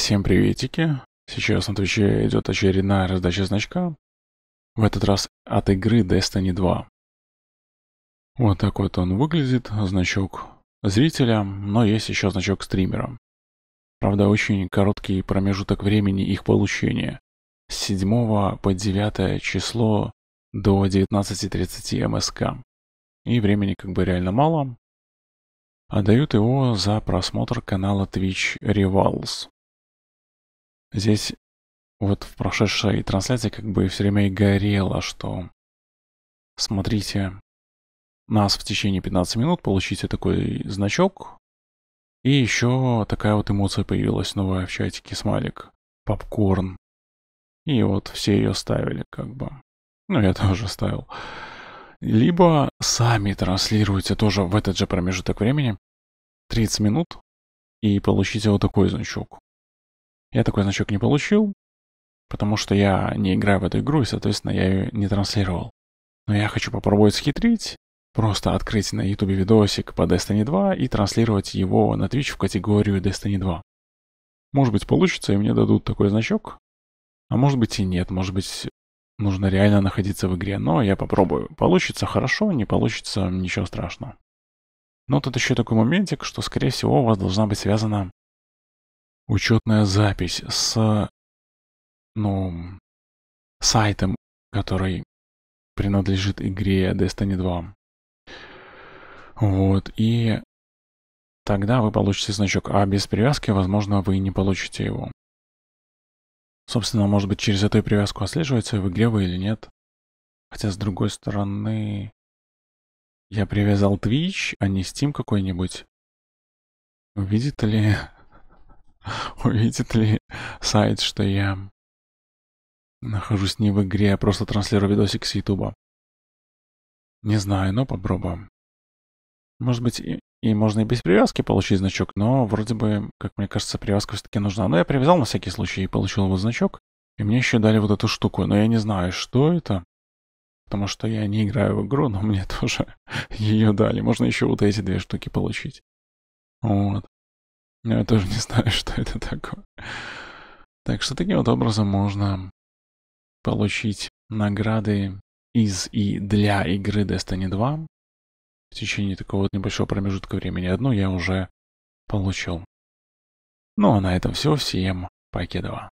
Всем приветики! Сейчас на Твиче идет очередная раздача значка. В этот раз от игры Destiny 2. Вот так вот он выглядит, значок зрителя, но есть еще значок стримера. Правда, очень короткий промежуток времени их получения. С 7 по 9 число до 19.30 МСК. И времени как бы реально мало. А дают его за просмотр канала Twitch Revals. Здесь вот в прошедшей трансляции как бы все время и горело, что смотрите нас в течение 15 минут, получите такой значок, и еще такая вот эмоция появилась новая в чатике, смайлик, попкорн. И вот все ее ставили, как бы. Ну, я тоже ставил. Либо сами транслируете тоже в этот же промежуток времени 30 минут и получите вот такой значок. Я такой значок не получил, потому что я не играю в эту игру, и, соответственно, я ее не транслировал. Но я хочу попробовать схитрить, просто открыть на YouTube видосик по Destiny 2 и транслировать его на Twitch в категорию Destiny 2. Может быть, получится, и мне дадут такой значок. А может быть и нет, может быть, нужно реально находиться в игре, но я попробую. Получится хорошо, не получится, ничего страшного. Но тут еще такой моментик, что, скорее всего, у вас должна быть связана учетная запись с, ну, сайтом, который принадлежит игре Destiny 2. Вот, и тогда вы получите значок, а без привязки, возможно, вы не получите его. Собственно, может быть, через эту привязку отслеживается, в игре вы или нет. Хотя, с другой стороны, я привязал Twitch, а не Steam какой-нибудь. Видит ли Увидит ли сайт, что я нахожусь не в игре, а просто транслирую видосик с Ютуба? Не знаю, но попробуем. Может быть, и, и можно и без привязки получить значок, но вроде бы, как мне кажется, привязка все-таки нужна. Но я привязал на всякий случай и получил вот значок. И мне еще дали вот эту штуку, но я не знаю, что это. Потому что я не играю в игру, но мне тоже ее дали. Можно еще вот эти две штуки получить. Вот я тоже не знаю, что это такое. Так что таким вот образом можно получить награды из и для игры Destiny 2 в течение такого вот небольшого промежутка времени. Одну я уже получил. Ну а на этом все. Всем покедова.